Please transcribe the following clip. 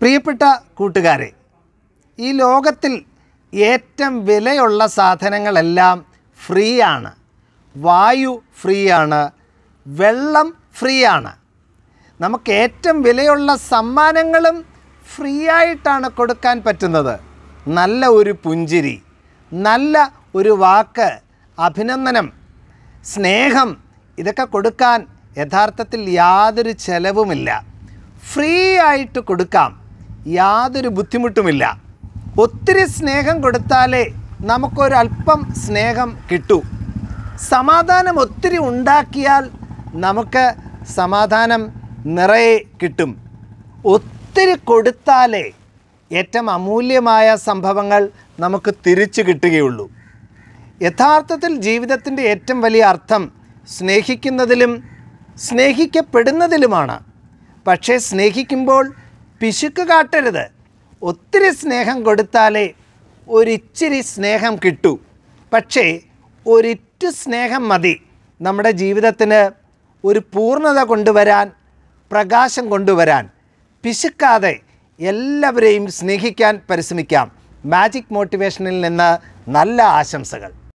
പ്രിയപ്പെട്ട കൂട്ടുകാരെ ഈ ലോകത്തിൽ ഏറ്റവും വിലയുള്ള സാധനങ്ങളെല്ലാം ഫ്രീ ആണ് വായു ഫ്രീ ആണ് വെള്ളം ഫ്രീ ആണ് നമുക്ക് ഏറ്റവും വിലയുള്ള സമ്മാനങ്ങളും ഫ്രീ ആയിട്ടാണ് കൊടുക്കാൻ പറ്റുന്നത് നല്ല ഒരു പുഞ്ചിരി നല്ല ഒരു വാക്ക് അഭിനന്ദനം സ്നേഹം ഇതൊക്കെ കൊടുക്കാൻ യഥാർത്ഥത്തിൽ യാതൊരു ചെലവുമില്ല ഫ്രീ ആയിട്ട് കൊടുക്കാം യാതൊരു ബുദ്ധിമുട്ടുമില്ല ഒത്തിരി സ്നേഹം കൊടുത്താലേ നമുക്കൊരല്പം സ്നേഹം കിട്ടൂ സമാധാനം ഒത്തിരി ഉണ്ടാക്കിയാൽ നമുക്ക് സമാധാനം നിറയെ കിട്ടും ഒത്തിരി കൊടുത്താലേ ഏറ്റവും അമൂല്യമായ സംഭവങ്ങൾ നമുക്ക് തിരിച്ചു കിട്ടുകയുള്ളൂ യഥാർത്ഥത്തിൽ ജീവിതത്തിൻ്റെ ഏറ്റവും വലിയ അർത്ഥം സ്നേഹിക്കുന്നതിലും സ്നേഹിക്കപ്പെടുന്നതിലുമാണ് പക്ഷേ സ്നേഹിക്കുമ്പോൾ പിശുക്ക് കാട്ടരുത് ഒത്തിരി സ്നേഹം കൊടുത്താലേ ഒരിച്ചിരി സ്നേഹം കിട്ടൂ പക്ഷേ ഒരിറ്റു സ്നേഹം മതി നമ്മുടെ ജീവിതത്തിന് ഒരു പൂർണ്ണത കൊണ്ടുവരാൻ പ്രകാശം കൊണ്ടുവരാൻ പിശുക്കാതെ എല്ലാവരെയും സ്നേഹിക്കാൻ പരിശ്രമിക്കാം മാജിക് മോട്ടിവേഷനിൽ നിന്ന് നല്ല ആശംസകൾ